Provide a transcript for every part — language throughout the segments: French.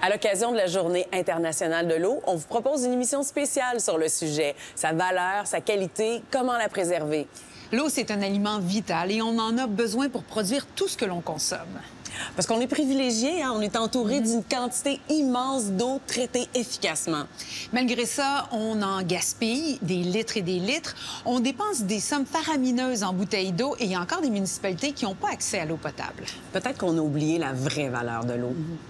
À l'occasion de la Journée internationale de l'eau, on vous propose une émission spéciale sur le sujet, sa valeur, sa qualité, comment la préserver. L'eau, c'est un aliment vital et on en a besoin pour produire tout ce que l'on consomme. Parce qu'on est privilégié, hein? on est entouré mm-hmm. d'une quantité immense d'eau traitée efficacement. Malgré ça, on en gaspille des litres et des litres. On dépense des sommes faramineuses en bouteilles d'eau et il y a encore des municipalités qui n'ont pas accès à l'eau potable. Peut-être qu'on a oublié la vraie valeur de l'eau. Mm-hmm.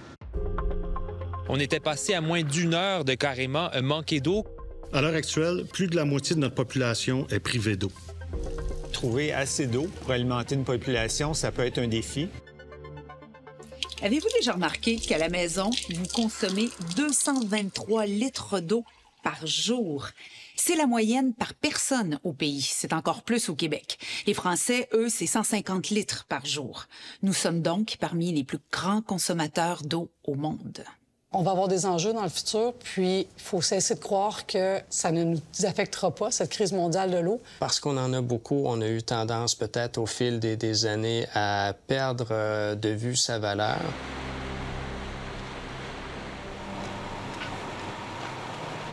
On était passé à moins d'une heure de carrément euh, manquer d'eau. À l'heure actuelle, plus de la moitié de notre population est privée d'eau. Trouver assez d'eau pour alimenter une population, ça peut être un défi. Avez-vous déjà remarqué qu'à la maison, vous consommez 223 litres d'eau par jour? C'est la moyenne par personne au pays. C'est encore plus au Québec. Les Français, eux, c'est 150 litres par jour. Nous sommes donc parmi les plus grands consommateurs d'eau au monde on va avoir des enjeux dans le futur, puis il faut cesser de croire que ça ne nous affectera pas, cette crise mondiale de l'eau. Parce qu'on en a beaucoup, on a eu tendance peut-être au fil des, années à perdre euh, de vue sa valeur.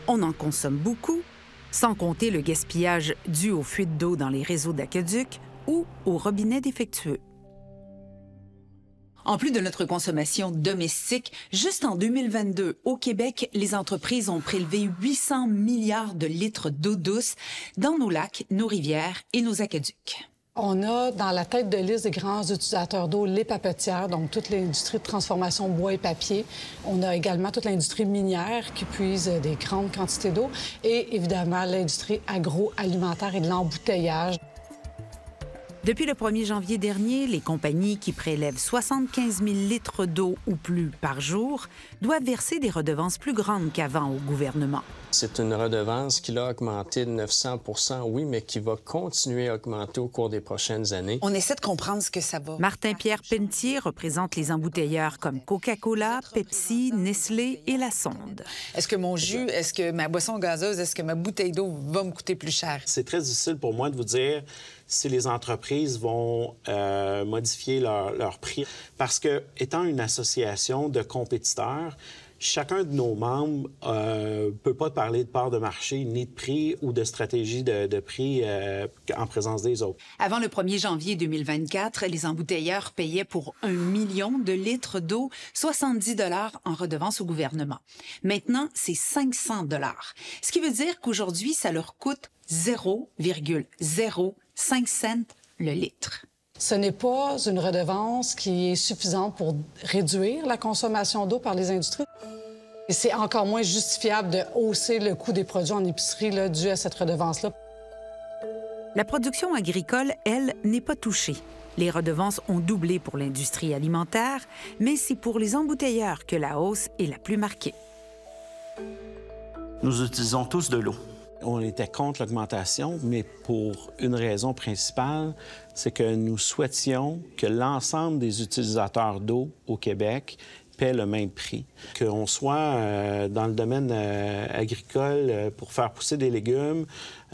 On en consomme beaucoup, sans compter le gaspillage dû aux fuites d'eau dans les réseaux d'aqueduc ou aux robinets défectueux. En plus de notre consommation domestique, juste en 2022, au Québec, les entreprises ont prélevé 800 milliards de litres d'eau douce dans nos lacs, nos rivières et nos aqueducs. On a dans la tête de liste des grands utilisateurs d'eau les papetières, donc toute l'industrie de transformation bois et papier. On a également toute l'industrie minière qui puise des grandes quantités d'eau et évidemment l'industrie agroalimentaire et de l'embouteillage. Depuis le 1er janvier dernier, les compagnies qui prélèvent 75 000 litres d'eau ou plus par jour doivent verser des redevances plus grandes qu'avant au gouvernement. C'est une redevance qui l'a augmenté de 900 oui, mais qui va continuer à augmenter au cours des prochaines années. On essaie de comprendre ce que ça va. Martin-Pierre Pentier représente les embouteilleurs comme Coca-Cola, Pepsi, Nestlé et La Sonde. Est-ce que mon jus, est-ce que ma boisson gazeuse, est-ce que ma bouteille d'eau va me coûter plus cher? C'est très difficile pour moi de vous dire si les entreprises vont euh, modifier leur, prix. Parce que, étant une association de compétiteurs, chacun de nos membres ne euh, peut pas parler de part de marché, ni de prix ou de stratégie de, prix euh, en présence des autres. Avant le 1er janvier 2024, les embouteilleurs payaient pour un million de litres d'eau 70 en redevance au gouvernement. Maintenant, c'est 500 Ce qui veut dire qu'aujourd'hui, ça leur coûte 0,05 cents le litre ce n'est pas une redevance qui est suffisante pour réduire la consommation d'eau par les industries. Et c'est encore moins justifiable de hausser le coût des produits en épicerie là, dû à cette redevance-là. La production agricole, elle, n'est pas touchée. Les redevances ont doublé pour l'industrie alimentaire, mais c'est pour les embouteilleurs que la hausse est la plus marquée. Nous utilisons tous de l'eau. On était contre l'augmentation, mais pour une raison principale, c'est que nous souhaitions que l'ensemble des utilisateurs d'eau au Québec paient le même prix. Qu'on soit euh, dans le domaine euh, agricole euh, pour faire pousser des légumes,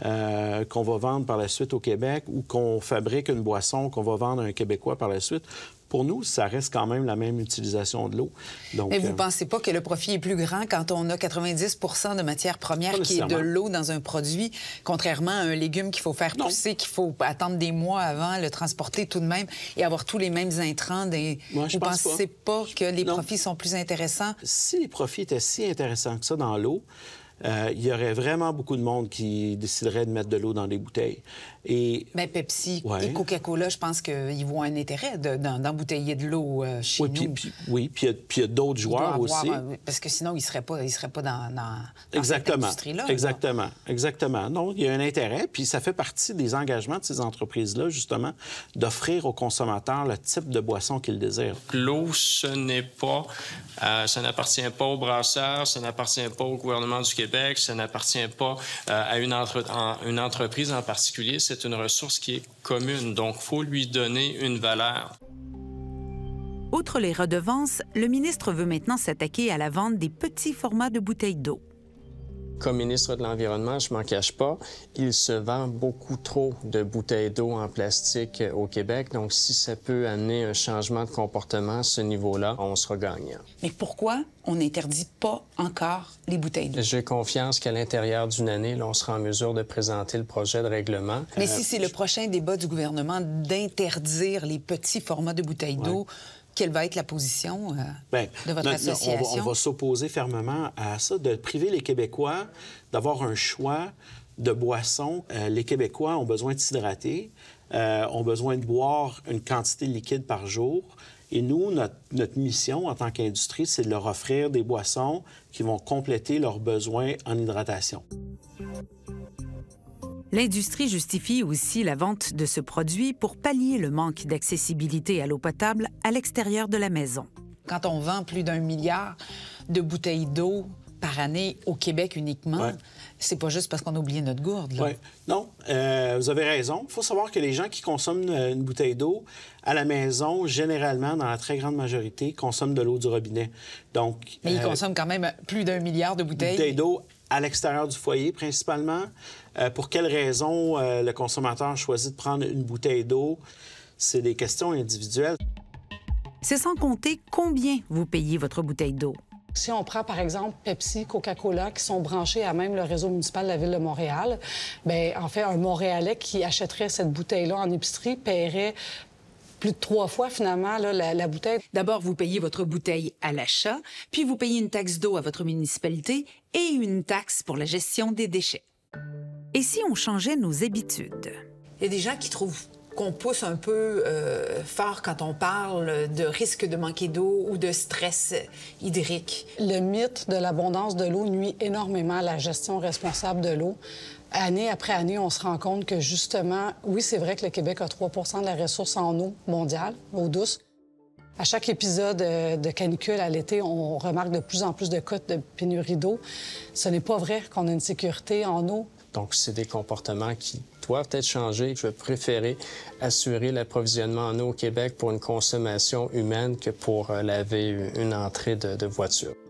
euh, qu'on va vendre par la suite au Québec ou qu'on fabrique une boisson qu'on va vendre à un Québécois par la suite, pour nous, ça reste quand même la même utilisation de l'eau. Mais vous ne euh, pensez pas que le profit est plus grand quand on a 90 de matière première qui est de l'eau dans un produit, contrairement à un légume qu'il faut faire pousser, qu'il faut attendre des mois avant, le transporter tout de même et avoir tous les mêmes intrants? je vous ne pensez pas. que les profits sont plus intéressants? Si les profits étaient si intéressants que ça dans l'eau, euh, il y aurait vraiment beaucoup de monde qui déciderait de mettre de l'eau dans des bouteilles. Et... mais Pepsi et Coca-Cola, je pense qu'ils voient un intérêt d'embouteiller de, l'eau euh, chez oui, nous. oui, puis il y a, d'autres joueurs aussi. Euh, parce que sinon, ils ne seraient, pas, seraient pas dans, dans, Exactement. cette industrie-là. Exactement. Exactement. Donc, il y a un intérêt, puis ça fait partie des engagements de ces entreprises-là, justement, d'offrir aux consommateurs le type de boisson qu'ils désirent. L'eau, ce n'est pas... ça n'appartient pas aux brasseurs, ça n'appartient pas au gouvernement du Québec ça n'appartient pas euh, à une, une entreprise en particulier, c'est une ressource qui est commune, donc faut lui donner une valeur. Outre les redevances, le ministre veut maintenant s'attaquer à la vente des petits formats de bouteilles d'eau. Comme ministre de l'Environnement, je m'en cache pas, il se vend beaucoup trop de bouteilles d'eau en plastique euh, au Québec. Donc, si ça peut amener un changement de comportement à ce niveau-là, on se regagne. Mais pourquoi on n'interdit pas encore les bouteilles d'eau? J'ai confiance qu'à l'intérieur d'une année, on sera en mesure de présenter le projet de règlement. Mais euh, si c'est le prochain débat du gouvernement d'interdire les petits formats de bouteilles d'eau, quelle va être la position euh, ben, de votre association? on va, s'opposer fermement à ça, de priver les Québécois d'avoir un choix de boissons. Euh, les Québécois ont besoin de s'hydrater, euh, ont besoin de boire une quantité de liquide par jour. Et nous, notre mission en tant qu'industrie, c'est de leur offrir des boissons qui vont compléter leurs besoins en hydratation. L'industrie justifie aussi la vente de ce produit pour pallier le manque d'accessibilité à l'eau potable à l'extérieur de la maison. Quand on vend plus d'un milliard de bouteilles d'eau par année au Québec uniquement, c'est pas juste parce qu'on a oublié notre gourde. Non, euh, vous avez raison. Il faut savoir que les gens qui consomment euh, une bouteille d'eau à la maison, généralement, dans la très grande majorité, consomment de l'eau du robinet. Donc, Mais ils euh, consomment quand même plus d'un milliard de bouteilles. Bouteilles d'eau à l'extérieur du foyer principalement. Euh, pour quelles raisons euh, le consommateur choisit de prendre une bouteille d'eau, c'est des questions individuelles. C'est sans compter combien vous payez votre bouteille d'eau. Si on prend par exemple Pepsi, Coca-Cola, qui sont branchés à même le réseau municipal de la ville de Montréal, ben en fait un Montréalais qui achèterait cette bouteille-là en épicerie paierait trois fois finalement la, bouteille. D'abord, vous payez votre bouteille à l'achat, puis vous payez une taxe d'eau à votre municipalité et une taxe pour la gestion des déchets. Et si on changeait nos habitudes? Il y a des gens qui trouvent qu'on pousse un peu euh, fort quand on parle de risque de manquer d'eau ou de stress hydrique. Le mythe de l'abondance de l'eau nuit énormément à la gestion responsable de l'eau année après année, on se rend compte que justement, oui, c'est vrai que le Québec a 3 de la ressource en eau mondiale, eau douce. À chaque épisode euh, de canicule à l'été, on remarque de plus en plus de cotes de pénurie d'eau. Ce n'est pas vrai qu'on a une sécurité en eau. Donc, c'est des comportements qui doivent être changés. Je vais assurer l'approvisionnement en eau au Québec pour une consommation humaine que pour euh, laver une entrée de, de voiture.